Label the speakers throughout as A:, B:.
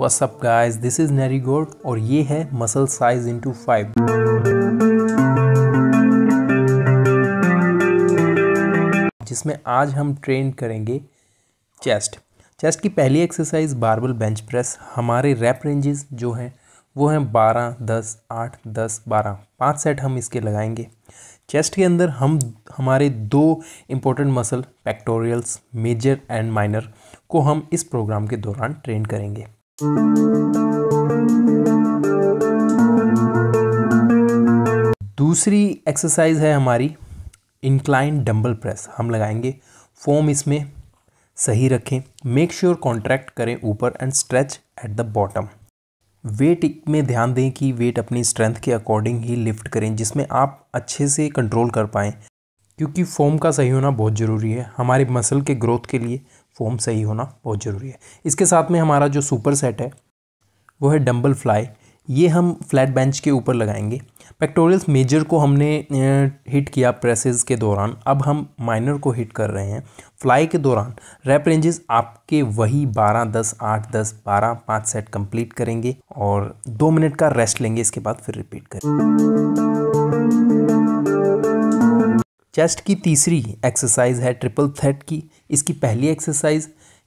A: WhatsApp guys this is गोड और ये है मसल साइज इंटू फाइव जिसमें आज हम ट्रेन करेंगे चेस्ट चेस्ट की पहली एक्सरसाइज बारबल बेंच प्रेस हमारे रैप रेंजेस जो हैं वो हैं बारह दस आठ दस बारह पाँच सेट हम इसके लगाएंगे चेस्ट के अंदर हम हमारे दो important muscle pectorals major and minor को हम इस प्रोग्राम के दौरान ट्रेन करेंगे दूसरी एक्सरसाइज है हमारी इंक्लाइन डंबल प्रेस हम लगाएंगे फॉर्म इसमें सही रखें मेक श्योर कॉन्ट्रैक्ट करें ऊपर and stretch at the bottom weight में ध्यान दें कि वेट अपनी स्ट्रेंथ के अकॉर्डिंग ही लिफ्ट करें जिसमें आप अच्छे से कंट्रोल कर पाएँ क्योंकि फ़ोम का सही होना बहुत ज़रूरी है हमारे मसल के ग्रोथ के लिए फ़ोम सही होना बहुत ज़रूरी है इसके साथ में हमारा जो सुपर सेट है वो है डम्बल फ्लाई ये हम फ्लैट बेंच के ऊपर लगाएंगे पेक्टोरियल्स मेजर को हमने हिट किया प्रेसेस के दौरान अब हम माइनर को हिट कर रहे हैं फ्लाई के दौरान रैप रेंजेस आपके वही 12 10 8 10 12 पाँच सेट कंप्लीट करेंगे और दो मिनट का रेस्ट लेंगे इसके बाद फिर रिपीट करें चेस्ट की तीसरी एक्सरसाइज है ट्रिपल थ्रेट की इसकी पहली exercise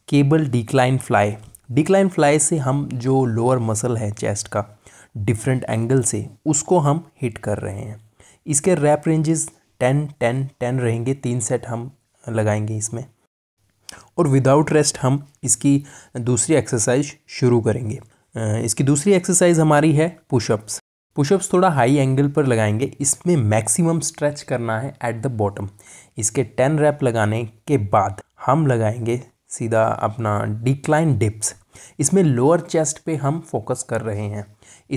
A: cable decline fly decline fly से हम जो लोअर मसल है चेस्ट का डिफरेंट एंगल से उसको हम हिट कर रहे हैं इसके rep ranges ten ten ten रहेंगे तीन सेट हम लगाएंगे इसमें और विदाउट रेस्ट हम इसकी दूसरी एक्सरसाइज शुरू करेंगे इसकी दूसरी एक्सरसाइज हमारी है पुशअप्स पुशअप्स थोड़ा हाई एंगल पर लगाएंगे इसमें मैक्सिमम स्ट्रेच करना है एट द बॉटम इसके टेन रैप लगाने के बाद हम लगाएंगे सीधा अपना डिक्लाइन डिप्स इसमें लोअर चेस्ट पे हम फोकस कर रहे हैं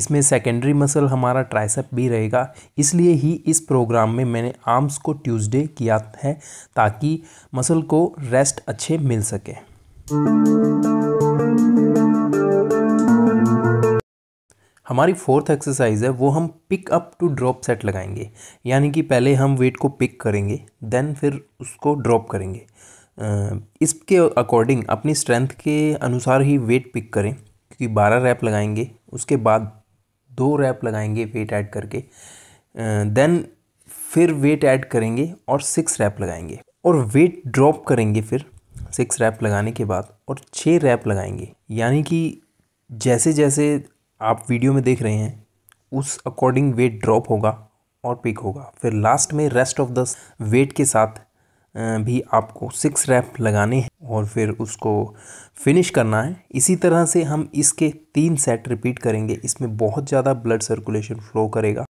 A: इसमें सेकेंडरी मसल हमारा ट्राइसेप भी रहेगा इसलिए ही इस प्रोग्राम में मैंने आर्म्स को ट्यूसडे किया है ताकि मसल को रेस्ट अच्छे मिल सके हमारी फोर्थ एक्सरसाइज है वो हम pick up to drop set लगाएंगे यानी कि पहले हम वेट को पिक करेंगे देन फिर उसको ड्रॉप करेंगे इसके अकॉर्डिंग अपनी स्ट्रेंथ के अनुसार ही वेट पिक करें क्योंकि बारह रैप लगाएंगे उसके बाद दो रैप लगाएंगे वेट ऐड करके देन फिर वेट ऐड करेंगे और सिक्स रैप लगाएंगे और वेट ड्रॉप करेंगे फिर सिक्स रैप लगाने के बाद और छः रैप लगाएंगे यानी कि जैसे जैसे आप वीडियो में देख रहे हैं उस अकॉर्डिंग वेट ड्रॉप होगा और पिक होगा फिर लास्ट में रेस्ट ऑफ द वेट के साथ भी आपको सिक्स रैप लगाने हैं और फिर उसको फिनिश करना है इसी तरह से हम इसके तीन सेट रिपीट करेंगे इसमें बहुत ज़्यादा ब्लड सर्कुलेशन फ्लो करेगा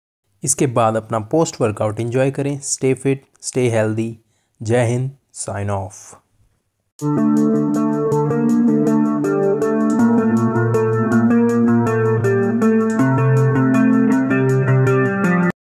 A: इसके बाद अपना पोस्ट वर्कआउट इन्जॉय करें स्टे फिट स्टे हेल्दी जय हिंद साइन ऑफ